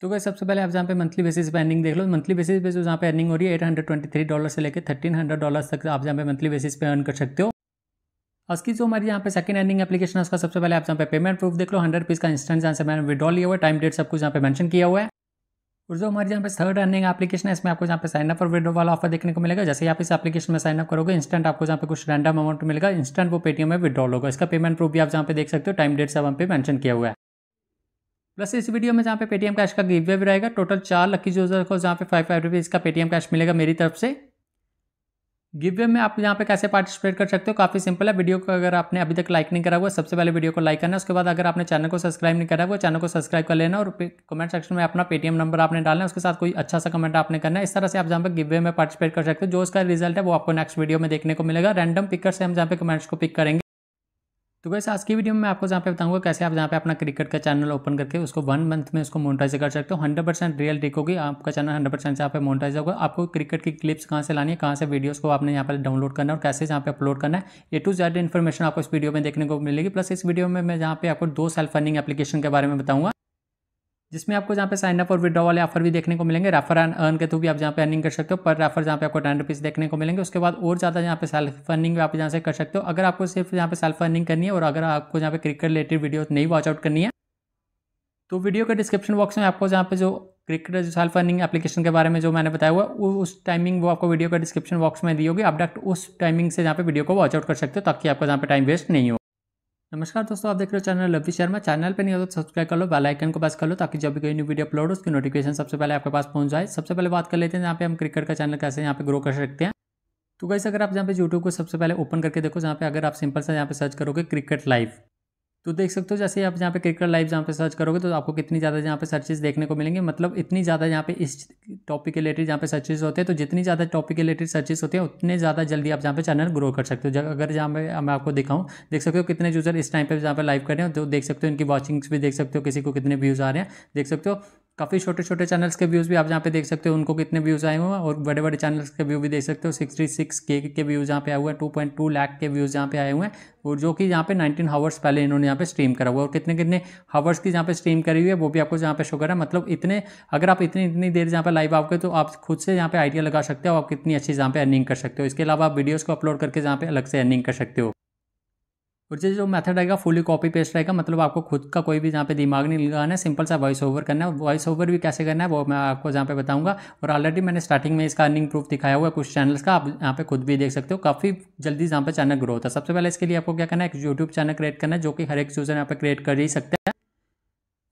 तो भाई सबसे पहले आप जहाँ पे मंथली बेसिस पे अर्निंग देख लो मंथली बेसिस पे जो जहाँ पे अर्निंग हो रही है eight hundred twenty three dollar से लेकर थर्टीन हंड्रेड डॉलर तक आप जहाँ पे मंथली बेसिस पे अर्न कर सकते हो उसकी जो हमारी यहाँ पे सेकंड अर्निंग एप्लीकेशन है उसका सबसे पहले आप जहाँ पे पेमेंट प्रूफ देख लो हंड्रेड पीस का इंस्टेंट जहाँ से मैंने विड्रॉ लिया हुआ है टाइम डेट सब कुछ यहाँ पे मेंशन किया हुआ है और जो हमारे यहाँ पे थर्ड अर्निंग एप्लीकेशन है इसमें आपको यहाँ पे साइन अप और विड्रो वाला ऑफर देखने को मिलेगा जैसे आप इस एप्लीकेशन में साइन अप करोगे इंस्टेंट आपको जहाँ पे कुछ रैंडम अमाउंट मिलेगा इंस्टेंट वो पेटीएम में विड्रॉल होगा इसका पेमेंट प्रूफ भी आप जहाँ पे देख सकते हो टाइम डेट सब यहाँ पे मैंशन किया हुआ है प्लस इस वीडियो में जहाँ पे पेटीएम कैश का गिव भी रहेगा टोटल चार लकी यूजर को जहाँ पे फाइव फाइव रुपीज़ का पेटीएम कैश मिलेगा मेरी तरफ से गिवे में आप यहाँ पे कैसे पार्टिसिपेट कर सकते हो काफ़ी सिंपल है वीडियो को अगर आपने अभी तक लाइक नहीं करा हुआ सबसे पहले वीडियो को लाइक करना उसके बाद अगर आपने चैनल को सब्सक्राइब नहीं करा हुआ चैनल को सब्सक्राइब कर लेना और कमेंट सेक्शन में अपना पेटीएम नंबर आपने डालना उसके साथ कोई अच्छा सा कमेंट आपने करना है इस तरह से आप जहाँ पे गिवे में पार्टिसिपेट कर सकते हो जो उसका रिजल्ट है वो आपको नेक्स्ट वीडियो में देखने को मिलेगा रैंडम पिकर से हम जहाँ पे कमेंट्स को पिक करेंगे तो वैसे आज की वीडियो में मैं आपको जहाँ पे बताऊंगा कैसे आप जहाँ पे अपना क्रिकेट का चैनल ओपन करके उसको वन मंथ में उसको मोनटाइज कर सकते हो हंड्रेड परसेंट रियल टिक होगी आपका चैनल हंड्रेड परसेंट जहाँ यहाँ पे मोनटाइज होगा आपको क्रिकेट की क्लिप्स कहाँ से लानी है कहाँ से वीडियोस को आपने यहाँ पर डाउनलोड करना है और कैसे यहाँ पे अपलोड करना है ये टू ज्यादा इन्फॉर्मेशन आपको इस वीडियो में देखने को मिलेगी प्लस इस वीडियो में मैं जहाँ पे आपको दो सेल्फ अर्निंग एप्लीकेशन के बारे में बताऊँगा जिसमें आपको जहाँ पे साइन अप और विड्रॉ वाले ऑफर भी देखने को मिलेंगे रेफर एंड अर्न के थ्रू भी आप जहाँ पे अर्निंग कर सकते हो पर रेफर जहाँ पे आपको टेन रुपीज़ देखने को मिलेंगे उसके बाद और ज़्यादा यहाँ पे सेल्फ अर्निंग आप जहाँ से कर सकते हो अगर आपको सिर्फ यहाँ पे सेल्फ अर्निंग करनी है और अगर आपको जहाँ पे क्रिकेट रिलेटेड वीडियो नहीं वॉच आउट करनी है तो वीडियो के डिस्क्रिप्शन बॉक्स में आपको जहाँ पे जो क्रिकेट जो सेल्फ अर्निंग एप्लीकेशन के बारे में जो मैंने बताया हुआ वो उस टाइमिंग वो आपको वीडियो का डिस्क्रिप्शन बॉक्स में दी होगी आप डायरेक्ट उस टाइमिंग से जहाँ पे वीडियो को वॉच आउट कर सकते हो ताकि आपका जहाँ पे टाइम वेस्ट नहीं हो नमस्कार दोस्तों आप देख रहे हो चैनल लवी शर्मा चैनल पर नहीं हो तो सब्सक्राइब कर लो बेल आइकन को पास कर लो ताकि जब भी कोई न्यू वीडियो अपलोड हो उसकी नोटिफिकेशन सबसे पहले आपके पास पहुंच जाए सबसे पहले बात कर लेते हैं यहाँ पे हम क्रिकेट का चैनल कैसे यहाँ पे ग्रो कर सकते हैं तो कैसे अगर आप यहाँ पे यूट्यूब को सबसे पहले ओपन करके देखो जहाँ पे अगर आप सिंपल से यहाँ पे सर्च करोगे क्रिकेट लाइव तो देख सकते हो जैसे आप यहाँ पे क्रिकेट लाइव जहाँ पे सर्च करोगे तो आपको कितनी ज़्यादा यहाँ पे सर्चेज देखने को मिलेंगे मतलब इतनी ज़्यादा यहाँ पे इस टॉपिक के रिलेटेड जहाँ पे सर्चेज होते हैं तो जितनी ज़्यादा टॉपिक के रिलेटेड सर्चेज होते हैं उतने ज़्यादा जल्दी आप जहाँ पे चैनल ग्रो कर सकते हो अगर जहाँ पे मैं आपको दिखाऊँ देख सकते हो कितने यूज़र इस टाइम पर जहाँ पे लाइव कर रहे हो तो देख सकते हो इनकी वॉचिंग्स भी देख सकते हो किसी को कितने व्यूज़ आ रहे हैं देख सकते हो काफ़ी छोटे छोटे चैनल्स के व्यूज़ भी आप जहाँ पे देख सकते हो उनको कितने व्यूज़ आए हुए हैं और बड़े बड़े चैनल्स के व्यू भी देख सकते हो सिक्सटी सिक्स के के व्यूज़ यहाँ पे आए हुए हैं टू पॉइंट टू लाख के व्यूज़ यहाँ पे आए हुए हैं और जो कि यहाँ पे नाइनटीन हावर्स पहले इन्होंने यहाँ पे स्ट्रीम करा हुआ और कितने कितने हावर्स की जहाँ पे स्ट्रीम करी हुई है वो भी आपको जहाँ पे शो करा मतलब इतने अगर आप इतनी इतनी देर जहाँ पे लाइव आओगे तो आप खुद से यहाँ पे आइडिया लगा सकते हो आप कितनी अच्छी जहाँ पे अर्निंग कर सकते हो इसके अलावा आप वीडियोज़ को अपलोड करके जहाँ पे अलग से अर्निंग कर सकते हो और जो जो मेथड रहेगा फुली कॉपी पेस्ट रहेगा मतलब आपको खुद का कोई भी जहाँ पे दिमाग नहीं लगाना है सिंपल सा वॉइस ओवर करना है वॉइस ओवर भी कैसे करना है वो मैं आपको जहाँ पे बताऊंगा और ऑलरेडी मैंने स्टार्टिंग में इसका अर्निंग प्रूफ दिखाया हुआ है कुछ चैनल्स का आप यहाँ पे खुद भी देख सकते हो काफ़ी जल्दी जहाँ पे चैनल ग्रो होता है सबसे पहले इसके लिए आपको क्या करना है एक यूट्यूब चैनल क्रिएट करना है जो कि हर एक चूजर यहाँ पर क्रिएट कर ही सकता है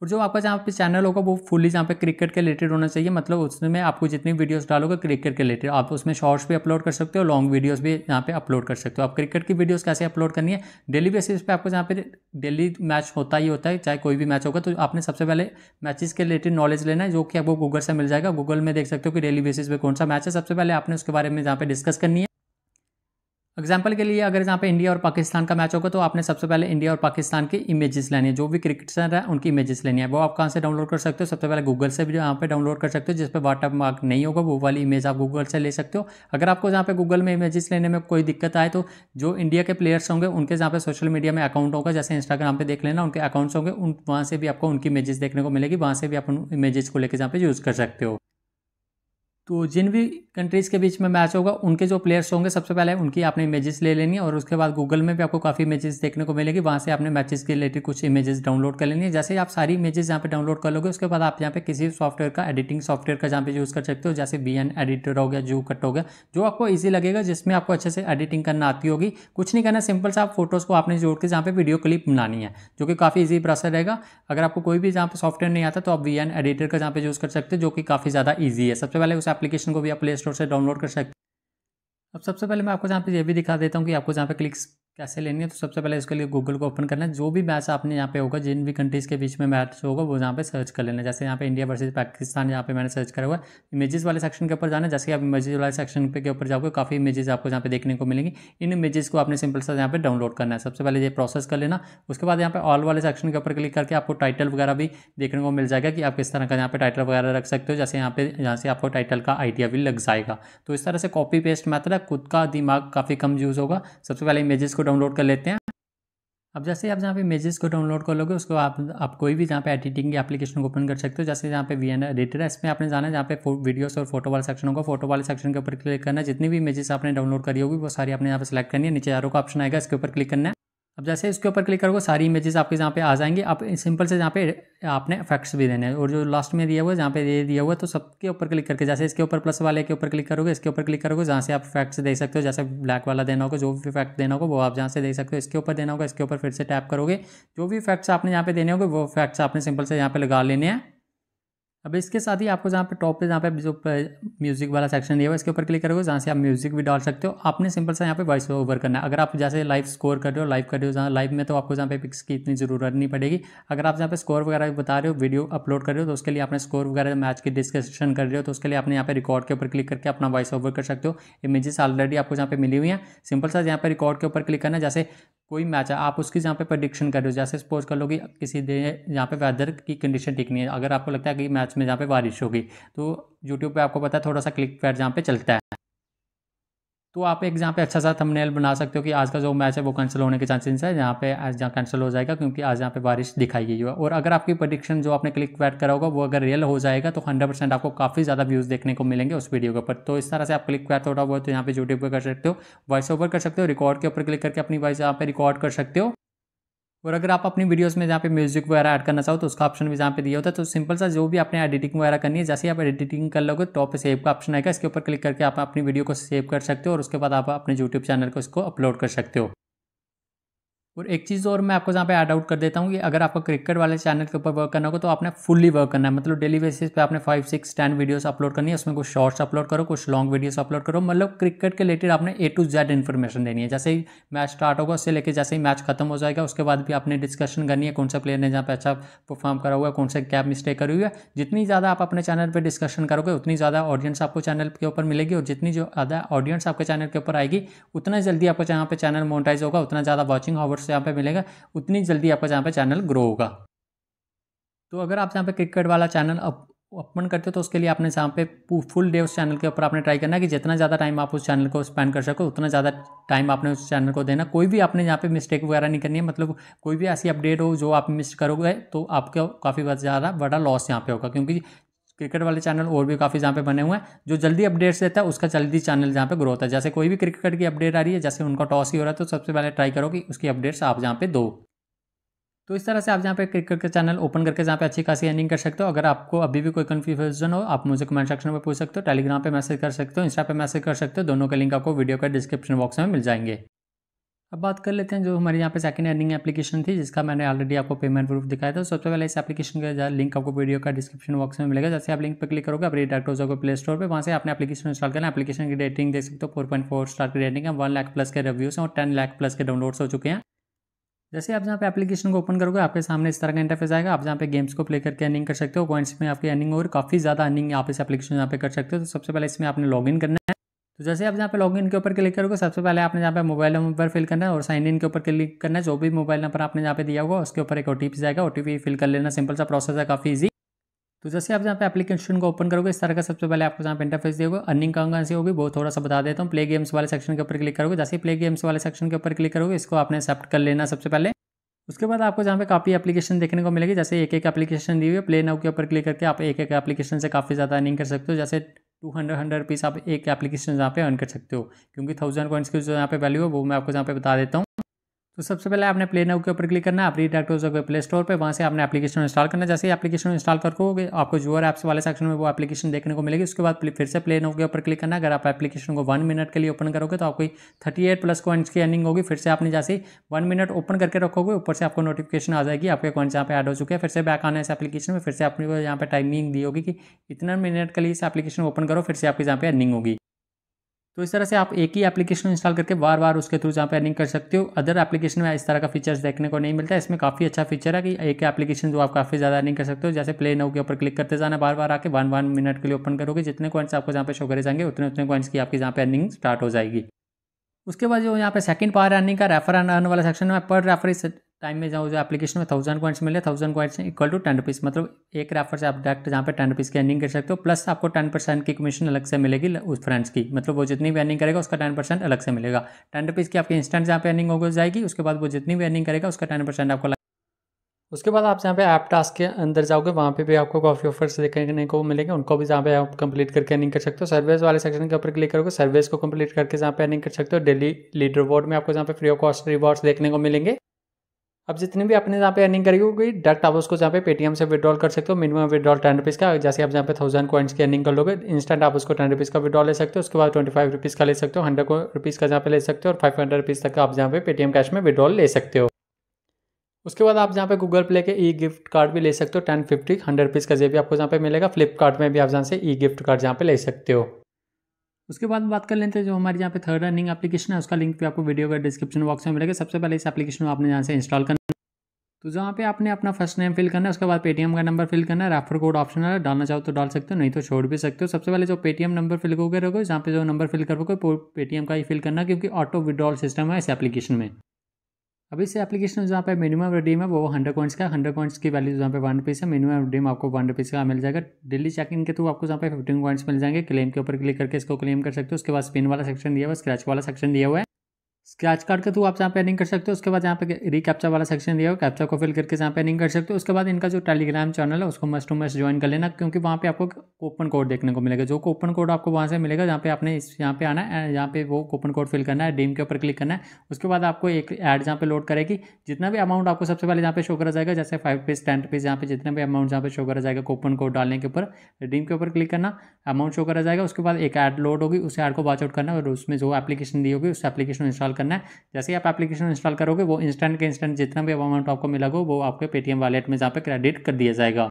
और जो आपका जहाँ पे चैनल होगा वो फुली जहाँ पे क्रिकेट के रिलेटेड होना चाहिए मतलब उसमें आपको जितनी वीडियोस डालोगे क्रिकेट के रिलेटेड आप उसमें शॉर्ट्स भी अपलोड कर सकते हो लॉन्ग वीडियोस भी यहाँ पे अपलोड कर सकते हो आप क्रिकेट की वीडियोस कैसे अपलोड करनी है डेली बेसिस पे आपको जहाँ पे डेली मैच होता ही होता है चाहे कोई भी मैच होगा तो आपने सबसे पहले मैचेस के रिलेटेड नॉलेज लेना है जो कि आपको गूगल से मिल जाएगा गूगल में देख सकते हो कि डेली बेसिस पे कौन सा मैच है सबसे पहले आपने उसके बारे में जहाँ पे डिस्कस करनी है एग्जाम्पल के लिए अगर यहाँ पे इंडिया और पाकिस्तान का मैच होगा तो आपने सबसे पहले इंडिया और पाकिस्तान की इमेजेस लेनी है जो भी क्रिकेटर है उनकी इमेजेस लेनी है वो आप कहाँ से डाउनलोड कर सकते हो सबसे पहले गूगल से भी यहाँ पे डाउनलोड कर सकते हो जिस पर वाटर मार्क नहीं होगा वो वाली इमेज आप गूगल से ले सकते हो अगर आपको जहाँ पे गूगल में इमेजेस लेने में कोई दिक्कत आए तो जो इंडिया के प्लेयर्स होंगे उनके जहाँ पे सोशल मीडिया में अकाउंट होगा जैसे इंस्टाग्राम पर देख लेना उनके अकाउंट्स होंगे उन वहाँ से भी आपको उनकी इमेजेस देखने को मिलेगी वहाँ से भी आप उन इमेजेस को लेकर जहाँ पे यूज़ कर सकते हो तो जिन भी कंट्रीज़ के बीच में मैच होगा उनके जो प्लेयर्स होंगे सबसे पहले उनकी आपने इमेजेस ले लेनी है और उसके बाद गूगल में भी आपको काफ़ी इमेजेस देखने को मिलेगी वहाँ से आपने मैचेस के रिलेटेड कुछ इमेजेस डाउनलोड कर लेनी है जैसे आप सारी इमेजेस यहाँ पे डाउनलोड कर लोगे उसके बाद आप यहाँ पे किसी सॉफ्टवेयर का एडिटिंग सॉफ्टवेयर का जहाँ पे यूज़ कर सकते हो जैसे बी एन एडिटर हो गया जू कट हो गया जो आपको ईजी लगेगा जिसमें आपको अच्छे से एडिटिंग करना आती होगी कुछ नहीं करना सिंपल से आप फोटोज़ को आपने जोड़ के जहाँ पर वीडियो क्लिप बनानी है जो कि काफ़ी ईजी प्रोसेस रहेगा अगर आपको कोई भी जहाँ पर सॉफ्टवेयर नहीं आता तो आप वी एन एडिटर का जहाँ पर यूज़ कर सकते हो जो कि काफ़ी ज़्यादा ईजी है सबसे पहले उसे एप्लीकेशन को भी आप प्ले स्टोर से डाउनलोड कर सकते हैं अब सबसे पहले मैं आपको जहाँ पे ये भी दिखा देता हूँ कि आपको जहाँ पे क्लिक्स कैसे लेनी है तो सबसे पहले इसके लिए गूगल को ओपन करना है जो भी मैच आपने यहाँ पे होगा जिन भी कंट्रीज़ के बीच में मैच होगा वो यहाँ पे सर्च कर लेना जैसे यहाँ पे इंडिया वर्सेस पाकिस्तान यहाँ पे मैंने सर्च करा हुआ है इमेजेस वाले सेक्शन के ऊपर जाना जैसे आप इमेजेस वाले सेक्शन पे के ऊपर जाओगे काफ़ी इमेजेस आपको यहाँ पे देखने को मिलेंगे इन इमेजेस को आपने सिंपल सा यहाँ पे डाउनलोड करना है सबसे पहले ये प्रोसेस कर लेना उसके बाद यहाँ पे ऑल वाले सेक्शन के ऊपर क्लिक करके आपको टाइटल वगैरह भी देखने को मिल जाएगा कि आप किस तरह का यहाँ पे टाइटल वगैरह रख सकते हो जैसे यहाँ पे यहाँ से आपको टाइटल का आइडिया भी लग जाएगा तो इस तरह से कॉपी पेस्ट मैथड है खुद का दिमाग काफ़ी कम यूज़ होगा सबसे पहले इमेजेस को डाउनलोड कर लेते हैं अब जैसे आप जहाँ पे इमेजेस को डाउनलोड कर लोगे उसको आप आप कोई भी जहाँ पे एडिटिंग की एप्लीकेशन को ओपन कर सकते हो जैसे जहाँ पे वी एन एडिटर है इसमें आपने जाना है जहाँ पे वीडियोस और फोटो वाले सेक्शन होगा फोटो वाले सेक्शन के ऊपर क्लिक करना जितनी भी इमेजेस आपने डाउनलोड करी होगी वो सारी आपने यहाँ पर सेलेक्ट करनी है नीचे आरो का ऑप्शन आएगा इसके ऊपर क्लिक करना है अब जैसे इसके ऊपर क्लिक करोगे सारी इमेजेस आपके यहाँ पे आ जाएंगे आप सिंपल से जहाँ पे आपने इफेक्ट्स भी देने हैं और जो लास्ट में दिया हुआ है जहाँ पे ये दिया हुआ है तो सबके ऊपर क्लिक करके जैसे इसके ऊपर प्लस वाले के ऊपर क्लिक करोगे इसके ऊपर क्लिक करोगे जहाँ से आप इफेक्ट्स दे सकते हो जैसे ब्लैक वाला देना होगा जो भी इफेक्ट देना होगा वो आप जहाँ से दे सकते हो इसके ऊपर देना होगा इसके ऊपर फिर से टैप करोगे जो भी इफेक्ट्स आपने यहाँ पे देने होंगे वो इफेक्ट्स आपने सिंपल से यहाँ पे लगा लेने हैं अब इसके साथ ही आपको जहाँ पे टॉप पे जहाँ पे जो म्यूज़िक वाला सेक्शन दिया हुआ इसके ऊपर क्लिक करोगे जहाँ से आप म्यूज़िक भी डाल सकते हो आपने सिंपल सा यहाँ पे वॉइस ओवर करना है अगर आप जैसे लाइव स्कोर कर रहे हो लाइव कर रहे हो जहाँ लाइव में तो आपको जहाँ पे पिक्स की इतनी ज़रूरत नहीं पड़ेगी अगर आप जहाँ पे स्कोर वगैरह बता रहे हो वीडियो अपलोड कर रहे हो तो उसके लिए आपने स्कोर वगैरह मैच की डिस्कशन कर रहे हो तो उसके लिए आपने यहाँ पे रिकॉर्ड के ऊपर क्लिक करके अपना वॉइस ओवर कर सकते हो इमेजेस ऑलरेडी आपको जहाँ पे मिली हुई हैं सिंपल सा यहाँ पे रिकॉर्ड के ऊपर क्लिक करना है जैसे कोई मैच है आप उसकी जहाँ पे प्रडिक्शन कर रहे हो जैसे सपोज कर लो कि किसी दे यहाँ पे वेदर की कंडीशन ठीक नहीं है अगर आपको लगता है कि मैच मैच में जहाँ पे बारिश होगी तो यूट्यूब पे आपको पता है थोड़ा सा क्लिक पैड जहाँ पे चलता है तो आप एक जहाँ पे अच्छा सा थंबनेल बना सकते हो कि आज का जो मैच है वो कैंसिल होने के चांसेस है जहाँ पे आज जहाँ कैंसिल हो जाएगा क्योंकि आज यहाँ पे बारिश दिखाई गई है और अगर आपकी प्रडिक्शन जो आपने क्लिक बैट करा होगा वो अगर रियल हो जाएगा तो हंड्रेड परसेंट आपको काफ़ी ज़्यादा व्यूज़ देखने को मिलेंगे उस वीडियो के ऊपर तो इस तरह से आप क्लिक बैट थोड़ा बहुत यहाँ पे यूट्यूब पर कर सकते हो वॉइस ओवर कर सकते हो रिकॉर्ड के ऊपर क्लिक करके अपनी वॉइस यहाँ पे रिकॉर्ड कर सकते हो और अगर आप अपनी वीडियोस में जहाँ पे म्यूजिक वगैरह ऐड करना चाहो तो उसका ऑप्शन भी जहाँ पे दिया होता है तो सिंपल सा जो भी आपने एडिटिंग वगैरह करनी है जैसे ही आप एडिटिंग कर लोगे टॉप पे सेव का ऑप्शन आएगा इसके ऊपर क्लिक करके आप अपनी वीडियो को सेव कर सकते हो और उसके बाद आप अपने यूट्यूब चैनल को इसको अपलोड कर सकते हो और एक चीज़ और मैं आपको यहाँ पे ऐड आउट कर देता हूँ कि अगर आपको क्रिकेट वाले चैनल के ऊपर वर्क करना होगा तो आपने फुल्ली वर्क करना है मतलब डेली बेसिस पे आपने five six ten videos upload करनी है उसमें कुछ शॉर्ट्स अपलोड करो कुछ लॉन्ग वीडियोस अपलोड करो मतलब क्रिकेट के रिलेटेड आपने ए टू जेड इन्फॉर्मेशन देनी है जैसे ही मैच स्टार्ट होगा उससे लेकर जैसे ही मैच खत्म हो जाएगा उसके बाद भी आपने डिस्कशन करनी है कौन सा प्लेयर ने जहाँ पे अच्छा परफॉर्म करा हुआ है कौन से क्या मिस्टेक करी हुई है जितनी ज़्यादा आप अपने चैनल पर डिस्कशन करोगे उतनी ज़्यादा ऑडियंस आपको चैनल के ऊपर मिलेगी और जितनी ज़्यादा ऑडियंस आपके चैनल के ऊपर आएगी उतना जल्दी आपको जहाँ पर चैनल मोनिटाइज होगा उतना ज़्यादा वॉचिंग आवर्स रिसोर्स यहाँ पे मिलेगा उतनी जल्दी आपका जहाँ पे चैनल ग्रो होगा तो अगर आप जहाँ पे क्रिकेट वाला चैनल अप ओपन करते हो तो उसके लिए आपने जहाँ पे फुल डे उस चैनल के ऊपर आपने ट्राई करना है कि जितना ज़्यादा टाइम आप उस चैनल को स्पेंड कर सको उतना ज़्यादा टाइम आपने उस चैनल को देना कोई भी आपने यहाँ पे मिस्टेक वगैरह नहीं करनी है मतलब कोई भी ऐसी अपडेट हो जो आप मिस करोगे तो आपका काफ़ी ज़्यादा बड़ा लॉस यहाँ पे होगा क्योंकि क्रिकेट वाले चैनल और भी काफ़ी जहाँ पे बने हुए हैं जो जल्दी अपडेट्स देता है उसका जल्दी चैनल जहाँ पे ग्रो होता है जैसे कोई भी क्रिकेट की अपडेट आ रही है जैसे उनका टॉस ही हो रहा है तो सबसे पहले ट्राई करो कि उसकी अपडेट्स आप जहाँ पे दो तो इस तरह से आप जहाँ पे क्रिकेट का चैनल ओपन करके जहाँ पे अच्छी खासी अर्निंग कर सकते हो अगर आपको अभी भी कोई कन्फ्यूजन हो आप मुझे कमेंट सेक्शन में पूछ सकते हो टेलीग्राम पर मैसेज कर सकते हो इंस्टा पर मैसेज कर सकते हो दोनों के लिंक आपको वीडियो के डिस्क्रिप्शन बॉक्स में मिल जाएंगे अब बात कर लेते हैं जो हमारे यहाँ पे सेकंड अर्निंग एप्लीकेशन थी जिसका मैंने ऑलरेडी आपको पेमेंट प्रूफ दिखाया था सबसे पहले इस एप्लीकेशन का लिंक आपको वीडियो का डिस्क्रिप्शन बॉक्स में मिलेगा जैसे आप लिंक पर क्लिक करोगे आप डायरेक्ट हो जाओगे प्ले स्टोर पर वहाँ से आपने एप्लीकेशन इंस्टॉल करना एप्लीकेशन की रेटिंग देख सकते हो फोर पॉइंट फोर स्टार की रेटिंग है वन लाख प्लस के रिव्यूज़ हैं और टेन लाख प्लस के डाउनलोड्स हो चुके हैं जैसे आप जहाँ पे एप्लीकेशन को ओपन करोगे आपके सामने इस तरह का इंटरफेस आएगा आप जहाँ पे गेम्स को प्ले करके अर्निंग कर सकते हो पॉइंट्स में आपकी अर्निंग और काफ़ी ज़्यादा अर्निंग आप इस एप्लीकेशन यहाँ पे कर सकते हो तो सबसे पहले इसमें आपने लॉगिन करना है तो जैसे आप यहाँ पे इन के ऊपर क्लिक करोगे सबसे पहले आपने जहाँ पे मोबाइल नंबर फिल करना है और साइन इन के ऊपर क्लिक करना है जो भी मोबाइल नंबर आपने जहाँ पे दिया होगा उसके ऊपर एक ओ जाएगा ओ फिल कर लेना सिंपल सा प्रोसेस है काफ़ी ईजी तो जैसे आप जहाँ पे एप्लीकेशन को ओपन करोगे इस तरह का सबसे पहले आपको जहाँ पे इंटरफेस दिएगा अर्निंग कहाँ से होगी वो थोड़ा सा बता देता हूँ प्ले गेम्स वाले सेक्शन के ऊपर क्लिक करोगे जैसे ही प्ले गेम्स वाले सेक्शन के ऊपर क्लिक करोगे इसको आपने एक्सेप्ट कर लेना सबसे पहले उसके बाद आपको जहाँ पे काफ़ी एप्लीकेशन देखने को मिलेगी जैसे एक एक एप्लीकेशन दी हुई है प्ले नाउ के ऊपर क्लिक करके आप एक एक एप्लीकेशन से काफ़ी ज़्यादा अर्निंग कर सकते हो जैसे टू हंड्रेड हंड्रेड रुपीज़ आप एक एप्लीकेशन यहाँ पे अर्न कर सकते हो क्योंकि थाउजेंड कॉइंस की जो यहाँ पे वैल्यू है वो मैं आपको यहाँ पे बता देता हूँ तो सबसे पहले आपने प्ले नाउ के ऊपर क्लिक करना आप डायरेक्ट हो जाएगा प्ले स्टोर पर वहाँ से आपने एप्लीकेशन इंस्टॉल करना जैसे ही एप्लीकेशन इंस्टॉल करोगे आपको है ऐप्स वाले सेक्शन में वो एप्लीकेशन देखने को मिलेगी उसके बाद फिर से प्ले नाउ के ऊपर क्लिक करना अगर आप एप्लीकेशन को वन मिनट के लिए ओपन करोगे तो आपको थर्टी एट प्लस कॉइंट्स की अर्निंग होगी फिर से आपने जैसे ही वन मिनट ओपन करके रखोगे ऊपर से आपको नोटिफिकेशन आ जाएगी आपके कॉइन्स यहाँ पे एड हो चुके हैं फिर से बैक आना है इस एप्लीकेशन में फिर से आपने यहाँ पे टाइमिंग दी होगी कि इतना मिनट के लिए इस एप्लीकेशन ओपन करो फिर से आपकी यहाँ पे अर्निंग होगी तो इस तरह से आप एक ही एप्लीकेशन इंस्टॉल करके बार बार उसके थ्रू जहाँ पे अर्निंग कर सकते हो अदर एप्लीकेशन में इस तरह का फीचर्स देखने को नहीं मिलता है इसमें काफ़ी अच्छा फीचर है कि एक एप्लीकेशन जो आप काफ़ी ज़्यादा अर्निंग कर सकते हो जैसे प्ले नाउ के ऊपर क्लिक करते जाना बार बार आके वन वन मिनट के लिए ओपन करोगे जितने कॉइन्स आपको जहाँ पे शो करे जाएंगे उतने उतने कॉइन्स की आपकी जहाँ पे अर्निंग स्टार्ट हो जाएगी उसके बाद जो यहाँ पे सेकंड पार अर्निंग का रेफर अर्न वाला सेक्शन है पर रेफर टाइम में जाओ जो एप्लीकेशन में थाउजेंड पॉइंट्स मिले thousand points equal to ten rupees मतलब एक रेफर से आप डायरेक्ट जहाँ पे टेन रुपीज़ की अर्निंग कर सकते हो प्लस आपको टेन परसेंट की कमीशन अलग से मिलेगी उस फ्रेंड्स की मतलब वो जितनी भी अर्निंग करेगा उसका टेन परसेंट अलग से मिलेगा टेन रुपीज़ की आपकी इंस्टेंट जहाँ पे अर्निंग हो जाएगी उसके बाद वो जितनी भी अर्निंग करेगा उसका टेन परसेंट आपको उसके बाद आप जहाँ पे ऐप टास्क के अंदर जाओगे वहाँ पे भी आपको काफ़ी ऑफर्स देखने को मिलेंगे उनको भी जहाँ पे आप कंप्लीट करके अर्निंग कर सकते हो सर्विस वाले सेक्शन के ऊपर क्लिक करोगे सर्विस को कंप्लीट करके जहाँ पे अर्निंग कर सकते हो डेली लीडर बोर्ड में आपको जहाँ पे फ्री ऑफ कॉस्ट रिवॉर्ड्स देखने को मिलेंगे अब जितने भी अपने यहाँ पे अर्निंग करेगी वो डायरेक्ट आप उसको जहाँ पे पेटीएम से विड्रॉल कर सकते हो मिनिमम विड्रॉल टेन रुपीज़ का जैसे आप जहाँ पे थाउजेंड कॉइन्स की अर्निंग कर लोगे इंस्टेंट आप उसको टेन रुपीज़ का विड्रॉल ले सकते हो उसके बाद ट्वेंटी फाइव रुपीज़ का ले सकते हो हंड्रेड रुपीज़ का जहाँ पे ले सकते हो और फाइव हंड्रेड रुपीज़ तक आप जहाँ पे पेटीएम कैश में विड्रॉल ले सकते हो उसके बाद आप जहाँ पे गूगल प्ले के ई गिफ्ट कार्ड भी ले सकते हो टेन फिफ्टी हंड्रेड रुपीज़ का जे भी आपको जहाँ पे मिलेगा फ्लिपकार्ट में भी आप जहाँ से ई गिफ्ट कार्ड जहाँ पे ले सकते हो उसके बाद बात कर लेते हैं जो हमारे यहाँ पे थर्ड रनिंग एप्लीकेशन है उसका लिंक भी आपको वीडियो का डिस्क्रिप्शन बॉक्स में मिलेगा सबसे पहले इस एप्लीकेशन को आपने यहाँ से इंस्टॉल करना है तो जहाँ पे आपने अपना फर्स्ट नेम फिल करना है उसके बाद पेटीएम का नंबर फिल करना है रेफर कोड ऑप्शन है डालना चाहो तो डाल सकते हो नहीं तो छोड़ भी सकते हो सबसे पहले जो पेटीएम नंबर फिल करोगे जहाँ पे जो नंबर फिल करोगे पेटीएम का ही फिल करना क्योंकि ऑटो विड्रॉल सिस्टम है इस एप्लीकेशन में अब इस एप्लीकेशन में जहाँ पे मिनिमम रिडीम है वो हंड्रेड पॉइंट्स का हंड्रेड पॉइंट्स की वैल्यू जहाँ पे वन रुपीज़ है मिनिमम रिडीम आपको वन रुपीज़ का मिल जाएगा डेली चेक इन के थ्रू आपको जहाँ पे फिफ्टीन पॉइंट्स मिल जाएंगे क्लेम के ऊपर क्लिक करके इसको क्लेम कर सकते हो उसके बाद स्पिन वाला सेक्शन दिया हुआ स्क्रैच वाला सेक्शन दिया हुआ है स्क्रैच कार्ड के थ्रू आप जहाँ पे अर्निंग कर सकते हो उसके बाद यहाँ पे रिकैप्चा वाला सेक्शन दिया हो कैप्चा को फिल करके जहाँ पे अर्निंग कर सकते हो उसके बाद इनका जो टेलीग्राम चैनल है उसको मस्ट टू मस्ट ज्वाइन कर लेना क्योंकि वहाँ पे आपको कोपन कोड देखने को मिलेगा जो कोपन कोड आपको वहाँ से मिलेगा जहाँ पे आपने इस यहाँ पे आना है यहाँ पे वो कोपन कोड फिल करना है डीम के ऊपर क्लिक करना है उसके बाद आपको एक एड जहाँ पे लोड करेगी जितना भी अमाउंट आपको सबसे पहले यहाँ पे शो करा जाएगा जैसे फाइव रुपीज़ टेन रुपीज़ यहाँ पे जितना भी अमाउंट जहाँ पे शो करा जाएगा कोपन कोड डालने के ऊपर डीम के ऊपर क्लिक करना अमाउंट शो करा जाएगा उसके बाद एक एड लोड होगी उस एड को वॉच आउट करना और उसमें जो एप्लीकेशन दी होगी उस एप्लीकेशन इंस्टॉल करना है जैसे ही आप एप्लीकेशन इंस्टॉल करोगे वो इंस्टेंट के इंस्टेंट जितना भी अमाउंट आपको मिला हो वो आपके पेटीएम वालेट में जहाँ पर क्रेडिट कर दिया जाएगा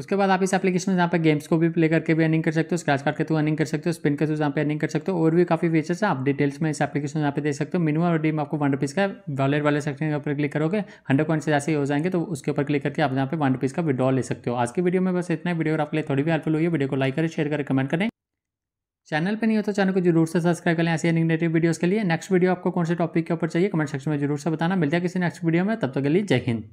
उसके बाद आप इस एप्लीकेशन में जहाँ पे गेम्स को भी प्ले करके भी अर्निंग कर सकते हो स्क्रैच कार्ड के थ्रू अर्निंग कर सकते हो स्पिन के थ्रू जहाँ पे अर्निंग कर सकते हो और भी काफी फीचर्स है आप डिटेल्स में इस एप्लीकेशन जहाँ पे देख सकते हो मिनिमम रिडीम आपको वन रुपीज़ का वॉलेट वाले सेक्शन के ऊपर क्लिक करोगे हंड्रेड पॉइंट से जैसे हो जाएंगे तो उसके ऊपर क्लिक करके आप जहाँ पे वन रुपीज़ का विड्रॉ ले सकते हो आज की वीडियो में बस इतना वीडियो आपके लिए थोड़ी भी हेल्पफुल हुई है वीडियो को लाइक करें शेयर करें कमेंट करें चैनल पे नहीं होता तो चैनल को जरूर से सब्सक्राइब करें ऐसे निगेटिव वीडियोस के लिए नेक्स्ट वीडियो आपको कौन से टॉपिक के ऊपर चाहिए कमेंट सेक्शन में जरूर से बताना मिलता है किसी नेक्स्ट वीडियो में तब तक तो के लिए जय हिंद